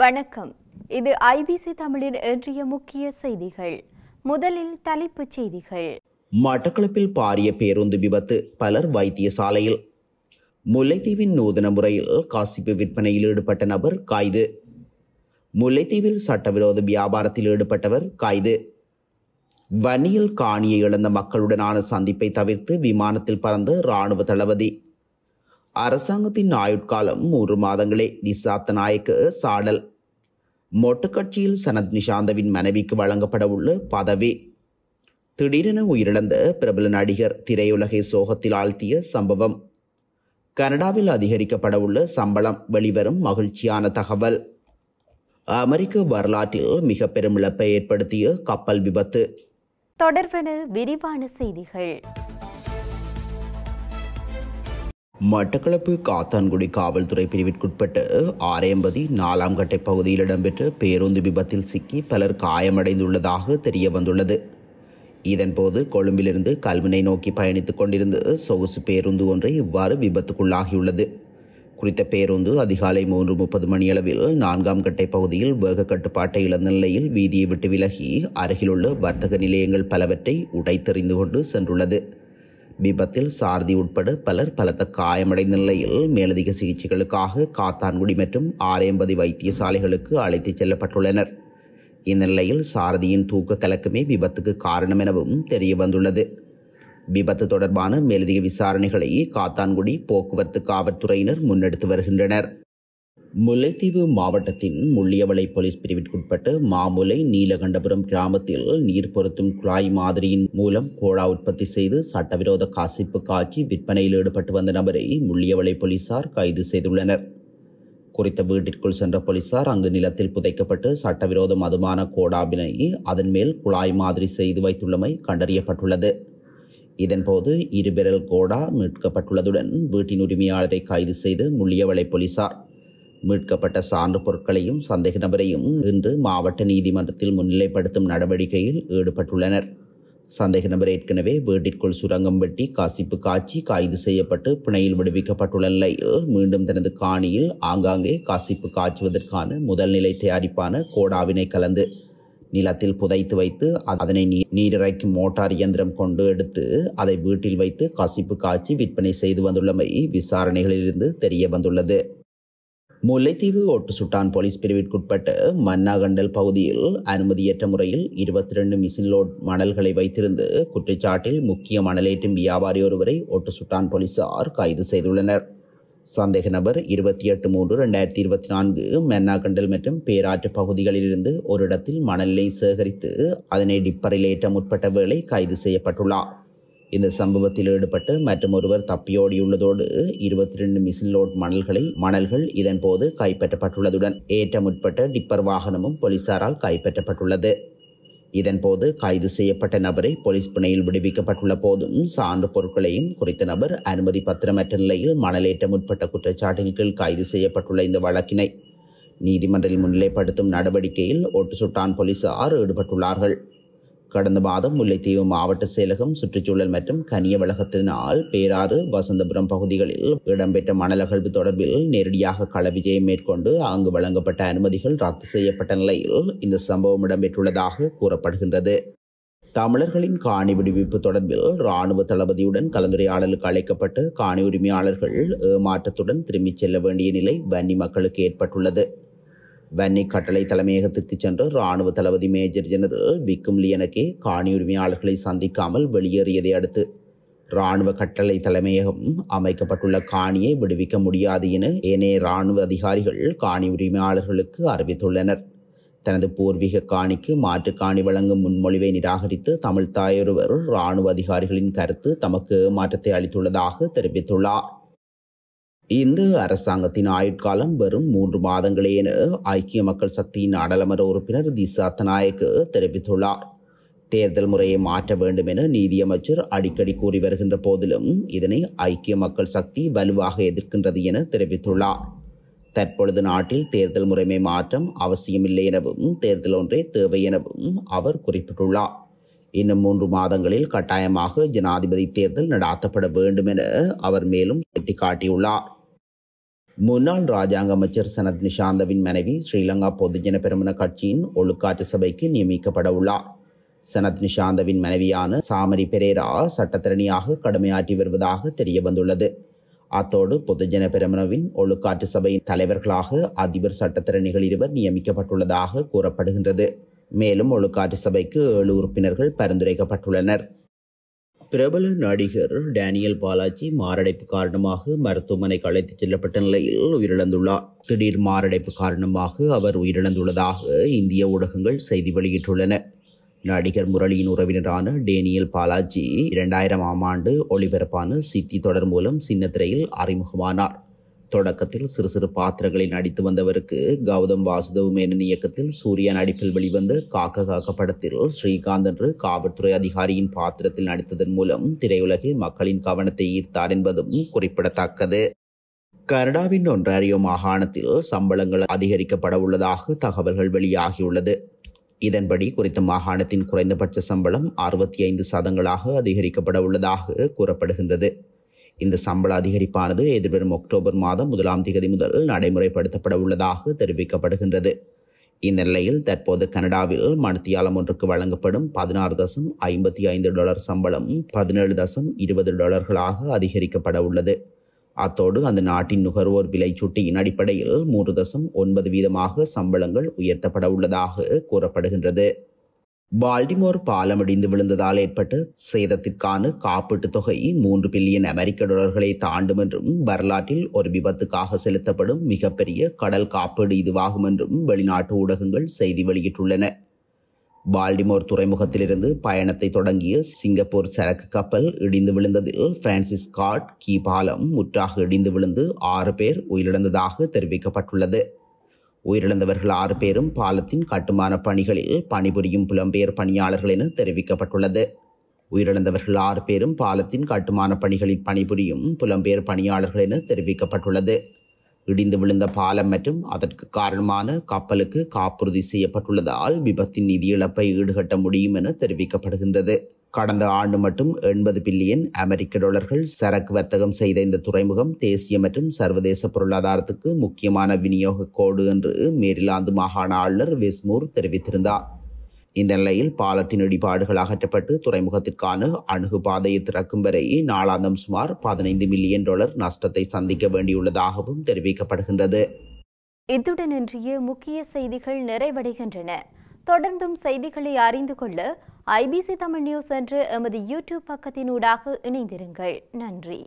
வணக்கம் இது ஐபிசி தமிழின் இன்றைய முக்கிய செய்திகள் முதலில் தலைப்புச் செய்திகள் மட்டக்களப்பில் பாரிய பேருந்து விபத்து பலர் வைத்தியசாலையில் முல்லைத்தீவின் நூதன முறையில் காசிப்பு விற்பனையில் ஈடுபட்ட நபர் கைது முல்லைத்தீவில் சட்டவிரோத வியாபாரத்தில் ஈடுபட்டவர் கைது வன்னியில் காணியை இழந்த மக்களுடனான சந்திப்பை தவிர்த்து விமானத்தில் பறந்த இராணுவ தளபதி அரசாங்கத்தின் ஆயுட்காலம் மூன்று மாதங்களே நிசாத்த நாயக்கு சாடல் மொட்டு கட்சியில் சனத் நிஷாந்தவின் மனைவிக்கு வழங்கப்பட உள்ள பதவி திடீரென உயிரிழந்த பிரபல நடிகர் திரையுலகை சோகத்தில் ஆழ்த்திய சம்பவம் கனடாவில் அதிகரிக்கப்பட உள்ள சம்பளம் வெளிவரும் மகிழ்ச்சியான தகவல் அமெரிக்க வரலாற்றில் மிக பெரும் இழப்பை ஏற்படுத்திய கப்பல் விபத்து தொடர்பென விரிவான செய்திகள் மட்டக்களப்பு காத்தான்குடி காவல்துறை பிரிவிற்குட்பட்டு ஆரையம்பதி நாலாம் கட்டை பகுதியில் இடம்பெற்ற பேருந்து விபத்தில் சிக்கி பலர் காயமடைந்துள்ளதாக தெரிய வந்துள்ளது இதன்போது கொழும்பிலிருந்து கல்வினை நோக்கி பயணித்துக் கொண்டிருந்த சொகுசு பேருந்து ஒன்றை இவ்வாறு விபத்துக்குள்ளாகியுள்ளது குறித்த பேருந்து அதிகாலை மூன்று முப்பது மணியளவில் நான்காம் கட்டை பகுதியில் வேக கட்டுப்பாட்டை இழந்த நிலையில் வீதியை விட்டு விலகி அருகிலுள்ள வர்த்தக நிலையங்கள் பலவற்றை உடைத்தெறிந்து கொண்டு சென்றுள்ளது விபத்தில் சாரதி உட்பட பலர் பலத்த காயமடைந்த நிலையில் மேலதிக சிகிச்சைகளுக்காக காத்தான்குடி மற்றும் ஆரையம்பதி வைத்தியசாலைகளுக்கு அழைத்துச் செல்லப்பட்டுள்ளனர் இந்த நிலையில் சாரதியின் தூக்க கலக்கமே விபத்துக்கு காரணம் எனவும் தெரிய வந்துள்ளது விபத்து தொடர்பான மேலதிக விசாரணைகளை காத்தான்குடி போக்குவரத்து காவல்துறையினர் முன்னெடுத்து வருகின்றனர் முல்லைத்தீவு மாவட்டத்தின் முள்ளியவளை போலீஸ் பிரிவிற்குட்பட்டு மாமுலை நீலகண்டபுரம் கிராமத்தில் நீர் பொருத்தும் குழாய் மாதிரியின் மூலம் கோழா உற்பத்தி செய்து சட்டவிரோத காசிப்பு காக்கி விற்பனையில் ஈடுபட்டு வந்த நபரை முள்ளியவளை போலீசார் கைது செய்துள்ளனர் குறித்த வீட்டிற்குள் சென்ற போலீசார் அங்கு நிலத்தில் புதைக்கப்பட்டு சட்டவிரோத மதுமான கோடாபினை அதன் மேல் குழாய் மாதிரி செய்து வைத்துள்ளமை கண்டறியப்பட்டுள்ளது இதன்போது இருபிரல் கோடா மீட்கப்பட்டுள்ளதுடன் வீட்டின் உரிமையாளரை கைது செய்து முள்ளியவளை போலீசார் மீட்கப்பட்ட சான்று பொருட்களையும் சந்தேக நபரையும் இன்று மாவட்ட நீதிமன்றத்தில் முன்னிலைப்படுத்தும் நடவடிக்கையில் ஈடுபட்டுள்ளனர் சந்தேக நபர் ஏற்கனவே வீட்டிற்குள் சுரங்கம் வெட்டி காசிப்பு காய்ச்சி கைது செய்யப்பட்டு பிணையில் விடுவிக்கப்பட்டுள்ள நிலையில் மீண்டும் தனது காணியில் ஆங்காங்கே காசிப்பு காய்ச்சுவதற்கான முதல் நிலை தயாரிப்பான கோடாவினை கலந்து நிலத்தில் புதைத்து வைத்து அதனை நீரிறைக்கும் மோட்டார் இயந்திரம் கொண்டு எடுத்து அதை வீட்டில் வைத்து கசிப்பு காய்ச்சி விற்பனை செய்து வந்துள்ளமை விசாரணைகளிலிருந்து தெரிய வந்துள்ளது முல்லைத்தீவு ஒட்டு சுட்டான் போலீஸ் பிரிவிற்குட்பட்ட மன்னாகண்டல் பகுதியில் அனுமதியற்ற முறையில் இருபத்தி ரெண்டு மிஷின் லோட் மணல்களை வைத்திருந்து குற்றச்சாட்டில் முக்கிய மணலேற்றும் வியாபாரி ஒருவரை ஒட்டு சுட்டான் போலீசார் கைது செய்துள்ளனர் சந்தேக நபர் இருபத்தி எட்டு மூன்று ரெண்டாயிரத்தி இருபத்தி நான்கு மென்னாகண்டல் மற்றும் பேராற்று பகுதிகளிலிருந்து ஒரு இடத்தில் மணலை சேகரித்து அதனை டிப்பரில் ஏற்ற முற்பட்ட வேளை கைது செய்யப்பட்டுள்ளார் இந்த சம்பவத்தில் ஈடுபட்டு மற்றும் ஒருவர் தப்பியோடியுள்ளதோடு இருபத்தி ரெண்டு லோட் மணல்களை மணல்கள் இதன்போது கைப்பற்றப்பட்டுள்ளதுடன் ஏற்றம் உட்பட்ட டிப்பர் வாகனமும் போலீசாரால் கைப்பற்றப்பட்டுள்ளது இதன் போது கைது செய்யப்பட்ட நபரை போலீஸ் பிணையில் விடுவிக்கப்பட்டுள்ள போதும் சான்று பொருட்களையும் குறித்த நபர் அனுமதி பத்திரமற்ற நிலையில் மணலேற்றம் உட்பட்ட குற்றச்சாட்டின் கீழ் கைது செய்யப்பட்டுள்ள இந்த வழக்கினை நீதிமன்றில் முன்னிலைப்படுத்தும் நடவடிக்கையில் சுட்டான் போலீசார் ஈடுபட்டுள்ளார்கள் கடந்த மாதம் முல்லைத்தீவு மாவட்ட செயலகம் சுற்றுச்சூழல் மற்றும் கனிய வளகத்தினால் பேராறு வசந்தபுரம் பகுதிகளில் இடம்பெற்ற மணல் அகழ்வு தொடர்பில் நேரடியாக களவிஜயை மேற்கொண்டு அங்கு வழங்கப்பட்ட அனுமதிகள் ரத்து செய்யப்பட்ட நிலையில் இந்த சம்பவம் இடம்பெற்றுள்ளதாக கூறப்படுகின்றது தமிழர்களின் காணி விடுவிப்பு தொடர்பில் இராணுவ தளபதியுடன் கலந்துரையாடலுக்கு அழைக்கப்பட்டு காணி உரிமையாளர்கள் ஏமாற்றத்துடன் திரும்பிச் செல்ல வேண்டிய நிலை வன்னி மக்களுக்கு ஏற்பட்டுள்ளது வன்னி கட்டளை தலைமையகத்திற்கு சென்று இராணுவ தளபதி மேஜர் ஜெனரல் விக்கும் லியனக்கே காணி உரிமையாளர்களை சந்திக்காமல் வெளியேறியதை அடுத்து இராணுவ கட்டளை தலைமையகம் அமைக்கப்பட்டுள்ள காணியை விடுவிக்க முடியாது என ஏனைய இராணுவ அதிகாரிகள் காணி உரிமையாளர்களுக்கு அறிவித்துள்ளனர் தனது பூர்வீக காணிக்கு மாற்று காணி வழங்கும் முன்மொழிவை நிராகரித்து தமிழ் தாயொருவர் இராணுவ அதிகாரிகளின் கருத்து தமக்கு மாற்றத்தை அளித்துள்ளதாக தெரிவித்துள்ளார் இந்து அரசாங்கத்தின் ஆயுட்காலம் வெறும் மூன்று மாதங்களே என ஐக்கிய மக்கள் சக்தியின் நாடாளுமன்ற உறுப்பினர் திசா தெரிவித்துள்ளார் தேர்தல் முறையை மாற்ற வேண்டும் என நீதியமைச்சர் அடிக்கடி கூறி வருகின்ற போதிலும் இதனை ஐக்கிய மக்கள் சக்தி வலுவாக எதிர்க்கின்றது என தெரிவித்துள்ளார் தற்பொழுது நாட்டில் தேர்தல் முறைமை மாற்றம் அவசியமில்லை எனவும் தேர்தல் ஒன்றே தேவை எனவும் அவர் குறிப்பிட்டுள்ளார் இன்னும் மூன்று மாதங்களில் கட்டாயமாக ஜனாதிபதி தேர்தல் நடாத்தப்பட வேண்டும் என அவர் மேலும் சுட்டிக்காட்டியுள்ளார் முன்னாள் ராஜாங்க அமைச்சர் சனத் நிஷாந்தவின் மனைவி ஸ்ரீலங்கா பொதுஜன பெருமன கட்சியின் ஒழுக்காற்று சபைக்கு நியமிக்கப்பட உள்ளார் சனத் நிஷாந்தவின் மனைவியான சாமரி பெரேரா சட்டத்திறனியாக கடுமையாற்றி வருவதாக தெரிய வந்துள்ளது அத்தோடு பொதுஜன பெருமனவின் ஒழுக்காற்று சபையின் தலைவர்களாக அதிபர் சட்டத்திறனிகள் இருவர் நியமிக்கப்பட்டுள்ளதாக கூறப்படுகின்றது மேலும் ஒழுக்காற்று சபைக்கு ஏழு உறுப்பினர்கள் பரிந்துரைக்கப்பட்டுள்ளனர் பிரபல நடிகர் டேனியல் பாலாஜி மாரடைப்பு காரணமாக மருத்துவமனைக்கு அழைத்துச் செல்லப்பட்ட நிலையில் உயிரிழந்துள்ளார் திடீர் மாரடைப்பு காரணமாக அவர் உயிரிழந்துள்ளதாக இந்திய ஊடகங்கள் செய்தி வெளியிட்டுள்ளன நடிகர் முரளியின் உறவினரான டேனியல் பாலாஜி இரண்டாயிரமாம் ஆண்டு ஒளிபரப்பான சித்தி தொடர் மூலம் சின்னத்திரையில் அறிமுகமானார் தொடக்கத்தில் சிறு சிறு பாத்திரங்களில் நடித்து வந்தவருக்கு கௌதம் வாசுதேவ் மேனன் இயக்கத்தில் சூர்யா நடிப்பில் வெளிவந்த காக்க காக்க படத்தில் ஸ்ரீகாந்த் என்று காவல்துறை அதிகாரியின் பாத்திரத்தில் நடித்ததன் மூலம் திரையுலகில் மக்களின் கவனத்தை ஈர்த்தார் என்பதும் குறிப்பிடத்தக்கது கனடாவின் ஒன்றாரியோ மாகாணத்தில் சம்பளங்கள் அதிகரிக்கப்பட உள்ளதாக தகவல்கள் வெளியாகியுள்ளது இதன்படி குறித்த மாகாணத்தின் குறைந்தபட்ச சம்பளம் அறுபத்தி ஐந்து சதங்களாக அதிகரிக்கப்பட உள்ளதாக கூறப்படுகின்றது இந்த சம்பள அதிகரிப்பானது எதிர்வரும் அக்டோபர் மாதம் முதலாம் திகதி முதல் நடைமுறைப்படுத்தப்பட உள்ளதாக தெரிவிக்கப்படுகின்றது இந்த நிலையில் தற்போது கனடாவில் மணித்தியாலம் ஒன்றுக்கு வழங்கப்படும் பதினாறு தசம் ஐம்பத்தி ஐந்து டாலர் சம்பளம் பதினேழு தசம் இருபது டாலர்களாக அதிகரிக்கப்பட உள்ளது அத்தோடு அந்த நாட்டின் நுகர்வோர் விலைச்சூட்டியின் அடிப்படையில் மூன்று தசம் ஒன்பது வீதமாக சம்பளங்கள் உயர்த்தப்பட உள்ளதாக கூறப்படுகின்றது பால்டிமோர் பாலம் இடிந்து விழுந்ததால் ஏற்பட்ட சேதத்திற்கான காப்பீட்டுத் தொகை மூன்று பில்லியன் அமெரிக்க டாலர்களை தாண்டும் என்றும் வரலாற்றில் ஒரு விபத்துக்காக செலுத்தப்படும் மிகப்பெரிய கடல் காப்பீடு இதுவாகும் என்றும் வெளிநாட்டு ஊடகங்கள் செய்தி வெளியிட்டுள்ளன பால்டிமோர் துறைமுகத்திலிருந்து பயணத்தை தொடங்கிய சிங்கப்பூர் சரக்கு கப்பல் இடிந்து விழுந்ததில் பிரான்சிஸ் காட் கீ பாலம் முற்றாக இடிந்து விழுந்து ஆறு பேர் உயிரிழந்ததாக தெரிவிக்கப்பட்டுள்ளது உயிரிழந்தவர்கள் ஆறு பேரும் பாலத்தின் கட்டுமான பணிகளில் பணிபுரியும் புலம்பெயர் பணியாளர்கள் என தெரிவிக்கப்பட்டுள்ளது உயிரிழந்தவர்கள் ஆறு பேரும் பாலத்தின் கட்டுமான பணிகளில் பணிபுரியும் புலம்பெயர் பணியாளர்கள் என தெரிவிக்கப்பட்டுள்ளது இடிந்து விழுந்த பாலம் மற்றும் அதற்கு காரணமான கப்பலுக்கு காப்புறுதி செய்யப்பட்டுள்ளதால் விபத்தின் நிதி இழப்பை ஈடுகட்ட முடியும் என தெரிவிக்கப்படுகின்றது கடந்த ஆண்டு மட்டும் எண்பது பில்லியன் அமெரிக்க டாலர்கள் சரக்கு வர்த்தகம் செய்த இந்த துறைமுகம் தேசிய மற்றும் சர்வதேச பொருளாதாரத்துக்கு முக்கியமான விநியோக கோடு என்று மேரிலாந்து மாகாண ஆளுநர் வெஸ்மூர் தெரிவித்திருந்தார் இந்த நிலையில் பாலத்தின் இடிபாடுகள் அகற்றப்பட்டு துறைமுகத்திற்கான அணுகுபாதையை திறக்கும் வரை நாளாந்தம் சுமார் பதினைந்து மில்லியன் டாலர் நஷ்டத்தை சந்திக்க வேண்டியுள்ளதாகவும் தெரிவிக்கப்படுகின்றது இத்துடன் இன்றைய முக்கிய செய்திகள் நிறைவடைகின்றன தொடர்ந்தும் செய்திகளை அறிந்து கொள்ள ஐபிசி தமிழ் நியூஸ் என்று எமது யூடியூப் பக்கத்தினூடாக இணைந்திருங்கள் நன்றி